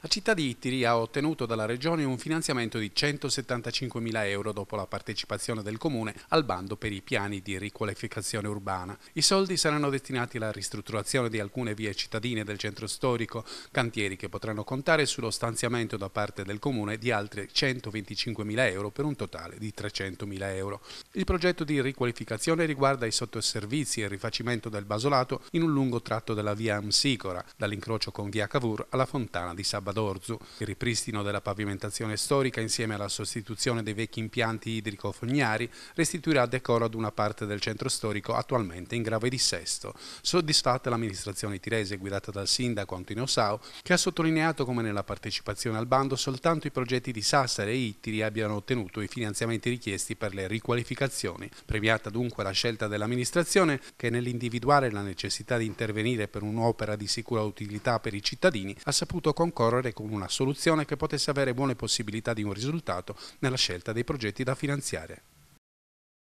La città di Ittiri ha ottenuto dalla Regione un finanziamento di 175.000 euro dopo la partecipazione del Comune al bando per i piani di riqualificazione urbana. I soldi saranno destinati alla ristrutturazione di alcune vie cittadine del centro storico, cantieri che potranno contare sullo stanziamento da parte del Comune di altri 125.000 euro per un totale di 300.000 euro. Il progetto di riqualificazione riguarda i sottoservizi e il rifacimento del basolato in un lungo tratto della via Amsicora, dall'incrocio con via Cavour alla fontana di Sabato. Badorzu, il ripristino della pavimentazione storica insieme alla sostituzione dei vecchi impianti idrico-fognari restituirà decoro ad una parte del centro storico attualmente in grave dissesto. Soddisfatta l'amministrazione tirese guidata dal sindaco Antonio Sao che ha sottolineato come nella partecipazione al bando soltanto i progetti di Sassari e Ittiri abbiano ottenuto i finanziamenti richiesti per le riqualificazioni. Premiata dunque la scelta dell'amministrazione che nell'individuare la necessità di intervenire per un'opera di sicura utilità per i cittadini ha saputo concorrere lavorare con una soluzione che potesse avere buone possibilità di un risultato nella scelta dei progetti da finanziare.